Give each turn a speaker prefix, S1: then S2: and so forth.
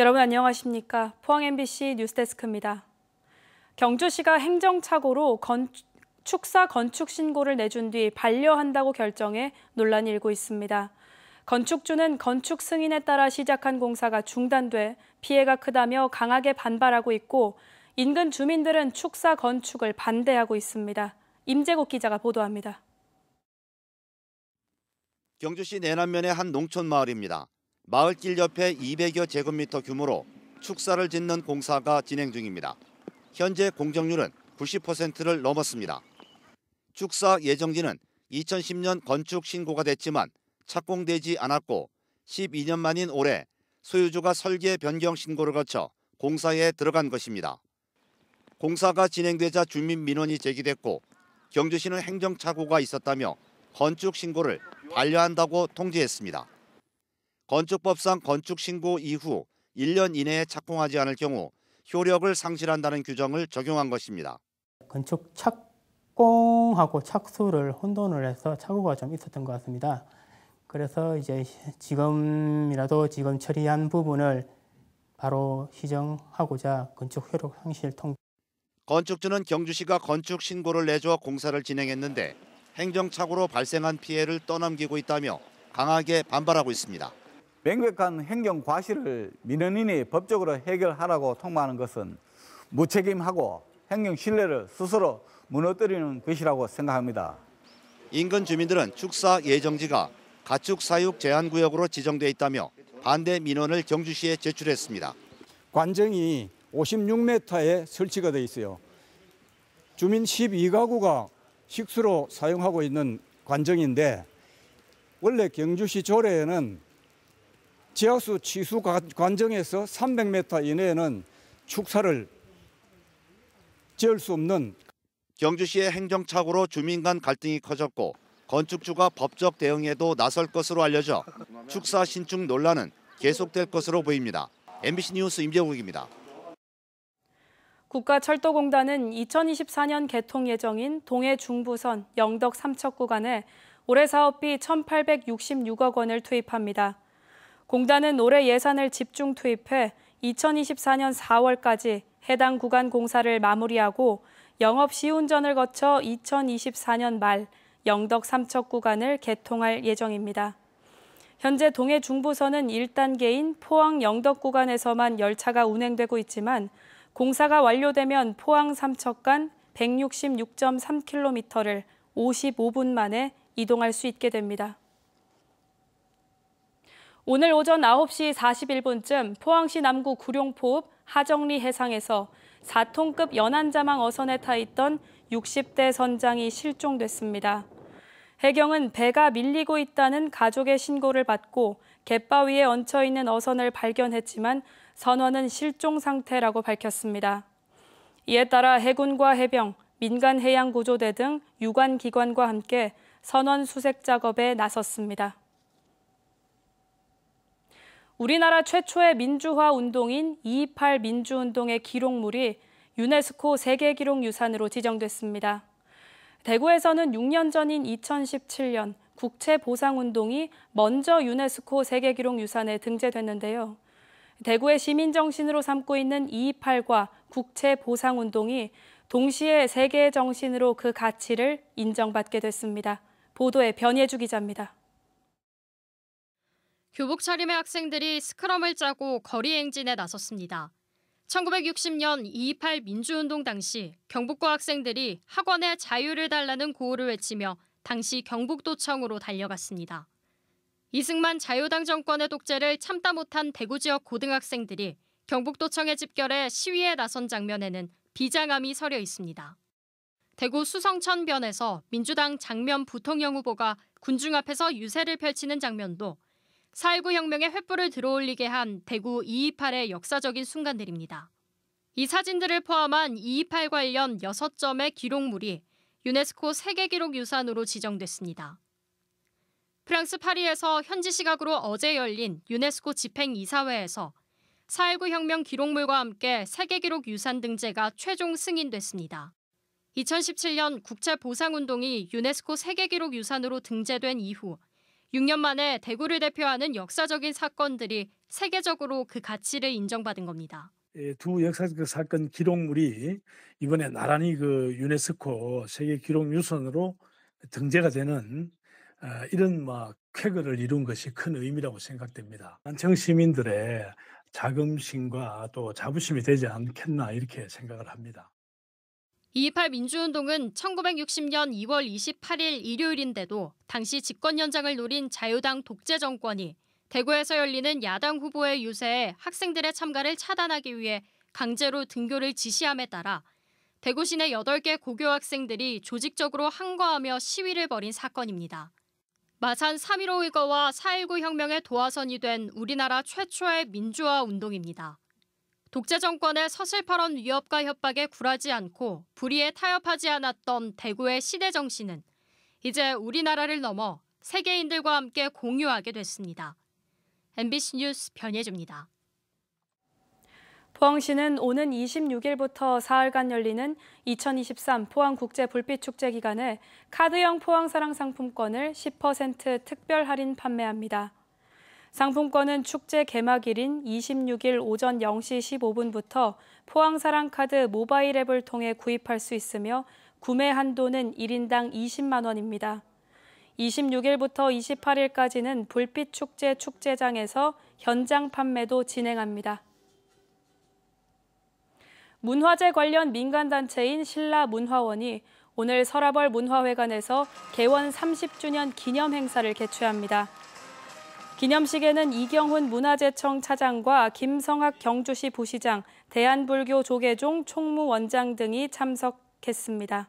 S1: 여러분 안녕하십니까? 포항 MBC 뉴스데스크입니다. 경주시가 행정착오로 건축사 건축 신고를 내준 뒤 반려한다고 결정해 논란이 일고 있습니다. 건축주는 건축 승인에 따라 시작한 공사가 중단돼 피해가 크다며 강하게 반발하고 있고 인근 주민들은 축사 건축을 반대하고 있습니다. 임재국 기자가 보도합니다.
S2: 경주시 내남면의 한 농촌 마을입니다. 마을길 옆에 200여 제곱미터 규모로 축사를 짓는 공사가 진행 중입니다. 현재 공정률은 90%를 넘었습니다. 축사 예정지는 2010년 건축 신고가 됐지만 착공되지 않았고 12년 만인 올해 소유주가 설계 변경 신고를 거쳐 공사에 들어간 것입니다. 공사가 진행되자 주민 민원이 제기됐고 경주시는 행정착오가 있었다며 건축 신고를 반려한다고 통지했습니다. 건축법상 건축 신고 이후 1년 이내에 착공하지 않을 경우 효력을 상실한다는 규정을 적용한 것입니다. 건축 착공하고 착수를 혼돈을 해서 착오가 좀 있었던 것 같습니다. 그래서 이제 지금이라도 지금 처리한 부분을 바로 시정하고자 건축 효력 상실 통. 건축주는 경주시가 건축 신고를 내줘 공사를 진행했는데 행정착오로 발생한 피해를 떠넘기고 있다며 강하게 반발하고 있습니다. 맹백한 행정 과실을 민원인이 법적으로 해결하라고 통보하는 것은 무책임하고 행정 신뢰를 스스로 무너뜨리는 것이라고 생각합니다. 인근 주민들은 축사 예정지가 가축 사육 제한 구역으로 지정돼 있다며 반대 민원을 경주시에 제출했습니다. 관정이 56m에 설치가 돼 있어요. 주민 12가구가 식수로 사용하고 있는 관정인데 원래 경주시 조례에는 지하수 치수 관정에서 300m 이내에는 축사를 지을 수 없는 경주시의 행정착오로 주민 간 갈등이 커졌고 건축주가 법적 대응에도 나설 것으로 알려져 축사 신축 논란은 계속될 것으로 보입니다. MBC 뉴스 임재욱입니다.
S1: 국가철도공단은 2024년 개통 예정인 동해 중부선 영덕 삼척 구간에 올해 사업비 1,866억 원을 투입합니다. 공단은 올해 예산을 집중 투입해 2024년 4월까지 해당 구간 공사를 마무리하고 영업 시운전을 거쳐 2024년 말 영덕 삼척 구간을 개통할 예정입니다. 현재 동해 중부선은 1단계인 포항 영덕 구간에서만 열차가 운행되고 있지만 공사가 완료되면 포항 삼척 간 166.3km를 55분 만에 이동할 수 있게 됩니다. 오늘 오전 9시 41분쯤 포항시 남구 구룡포읍 하정리 해상에서 4톤급 연안자망 어선에 타 있던 60대 선장이 실종됐습니다. 해경은 배가 밀리고 있다는 가족의 신고를 받고 갯바위에 얹혀 있는 어선을 발견했지만 선원은 실종 상태라고 밝혔습니다. 이에 따라 해군과 해병, 민간 해양 구조대 등 유관 기관과 함께 선원 수색 작업에 나섰습니다. 우리나라 최초의 민주화 운동인 2.28 민주운동의 기록물이 유네스코 세계기록유산으로 지정됐습니다. 대구에서는 6년 전인 2017년 국채보상운동이 먼저 유네스코 세계기록유산에 등재됐는데요. 대구의 시민정신으로 삼고 있는 2.28과 국채보상운동이 동시에 세계의 정신으로 그 가치를 인정받게 됐습니다. 보도에 변예주 기자입니다.
S3: 교복 차림의 학생들이 스크럼을 짜고 거리 행진에 나섰습니다. 1960년 228 민주운동 당시 경북고 학생들이 학원에 자유를 달라는 구호를 외치며 당시 경북도청으로 달려갔습니다. 이승만 자유당 정권의 독재를 참다 못한 대구 지역 고등학생들이 경북도청의집결에 시위에 나선 장면에는 비장함이 서려 있습니다. 대구 수성천변에서 민주당 장면 부통령 후보가 군중 앞에서 유세를 펼치는 장면도 4.19 혁명의 횃불을 들어올리게 한 대구 228의 역사적인 순간들입니다. 이 사진들을 포함한 228 관련 6점의 기록물이 유네스코 세계기록유산으로 지정됐습니다. 프랑스 파리에서 현지 시각으로 어제 열린 유네스코 집행이사회에서 4.19 혁명 기록물과 함께 세계기록유산 등재가 최종 승인됐습니다. 2017년 국채보상운동이 유네스코 세계기록유산으로 등재된 이후 6년 만에 대구를 대표하는 역사적인 사건들이 세계적으로 그 가치를 인정받은 겁니다.
S2: 예, 두 역사적 그 사건 기록물이 이번에 나란히 그 유네스코 세계 기록 유산으로 등재가 되는 어, 이런 막 쾌거를 이룬 것이 큰 의미라고 생각됩니다. 안청 시민들의 자긍심과 또 자부심이 되지 않겠나 이렇게 생각을 합니다.
S3: 2.28 민주운동은 1960년 2월 28일 일요일인데도 당시 집권 연장을 노린 자유당 독재 정권이 대구에서 열리는 야당 후보의 유세에 학생들의 참가를 차단하기 위해 강제로 등교를 지시함에 따라 대구 시내 8개 고교 학생들이 조직적으로 항거하며 시위를 벌인 사건입니다. 마산 3.15 의거와 4.19 혁명의 도화선이 된 우리나라 최초의 민주화 운동입니다. 독재 정권의 서슬팔원 위협과 협박에 굴하지 않고 불의에 타협하지 않았던 대구의 시대 정신은 이제 우리나라를 넘어 세계인들과 함께 공유하게 됐습니다. MBC 뉴스 변예주입니다.
S1: 포항시는 오는 26일부터 사흘간 열리는 2023 포항국제불빛축제 기간에 카드형 포항사랑 상품권을 10% 특별 할인 판매합니다. 상품권은 축제 개막일인 26일 오전 0시 15분부터 포항사랑카드 모바일 앱을 통해 구입할 수 있으며 구매 한도는 1인당 20만 원입니다. 26일부터 28일까지는 불빛축제 축제장에서 현장 판매도 진행합니다. 문화재 관련 민간단체인 신라문화원이 오늘 서라벌 문화회관에서 개원 30주년 기념 행사를 개최합니다. 기념식에는 이경훈 문화재청 차장과 김성학 경주시 부시장, 대한불교 조계종 총무원장 등이 참석했습니다.